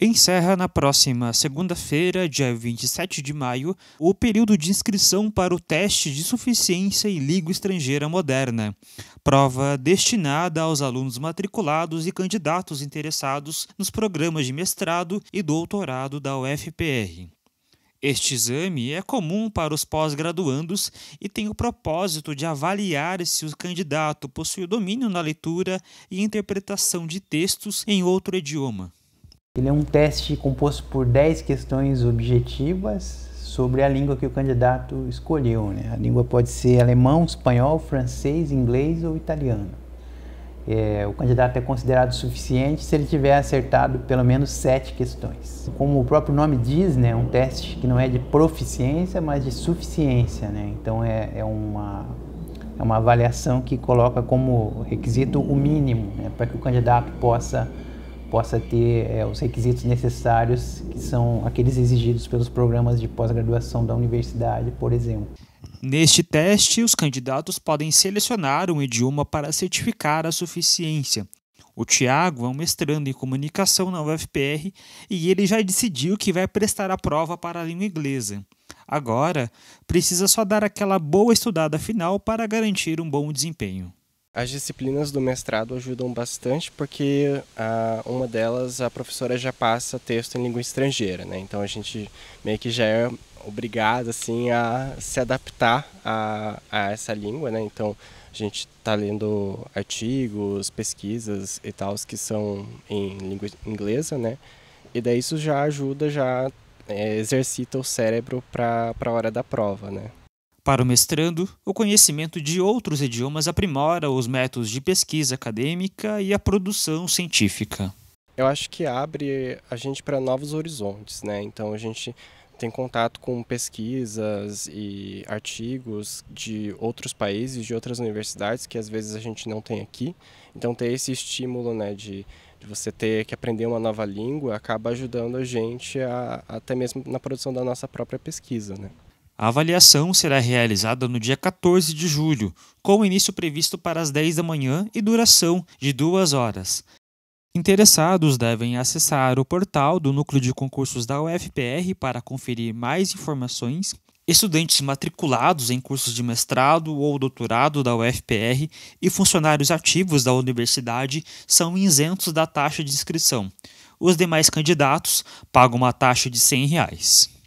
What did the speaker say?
Encerra na próxima segunda-feira, dia 27 de maio, o período de inscrição para o teste de suficiência em língua estrangeira moderna, prova destinada aos alunos matriculados e candidatos interessados nos programas de mestrado e doutorado da UFPR. Este exame é comum para os pós-graduandos e tem o propósito de avaliar se o candidato possui domínio na leitura e interpretação de textos em outro idioma. Ele é um teste composto por 10 questões objetivas sobre a língua que o candidato escolheu. Né? A língua pode ser alemão, espanhol, francês, inglês ou italiano. É, o candidato é considerado suficiente se ele tiver acertado pelo menos sete questões. Como o próprio nome diz, né, é um teste que não é de proficiência, mas de suficiência. Né? Então é, é uma, é uma avaliação que coloca como requisito o mínimo né, para que o candidato possa possa ter é, os requisitos necessários que são aqueles exigidos pelos programas de pós-graduação da universidade, por exemplo. Neste teste, os candidatos podem selecionar um idioma para certificar a suficiência. O Tiago é um mestrando em comunicação na UFPR e ele já decidiu que vai prestar a prova para a língua inglesa. Agora, precisa só dar aquela boa estudada final para garantir um bom desempenho. As disciplinas do mestrado ajudam bastante porque ah, uma delas a professora já passa texto em língua estrangeira, né? Então a gente meio que já é obrigado assim a se adaptar a, a essa língua, né? Então a gente está lendo artigos, pesquisas e tal que são em língua inglesa, né? E daí isso já ajuda, já é, exercita o cérebro para a hora da prova, né? Para o mestrando, o conhecimento de outros idiomas aprimora os métodos de pesquisa acadêmica e a produção científica. Eu acho que abre a gente para novos horizontes, né? Então a gente tem contato com pesquisas e artigos de outros países, de outras universidades que às vezes a gente não tem aqui. Então ter esse estímulo, né, de, de você ter que aprender uma nova língua acaba ajudando a gente a, até mesmo na produção da nossa própria pesquisa, né? A avaliação será realizada no dia 14 de julho, com início previsto para as 10 da manhã e duração de duas horas. Interessados devem acessar o portal do Núcleo de Concursos da UFPR para conferir mais informações. Estudantes matriculados em cursos de mestrado ou doutorado da UFPR e funcionários ativos da universidade são isentos da taxa de inscrição. Os demais candidatos pagam uma taxa de R$ 100. Reais.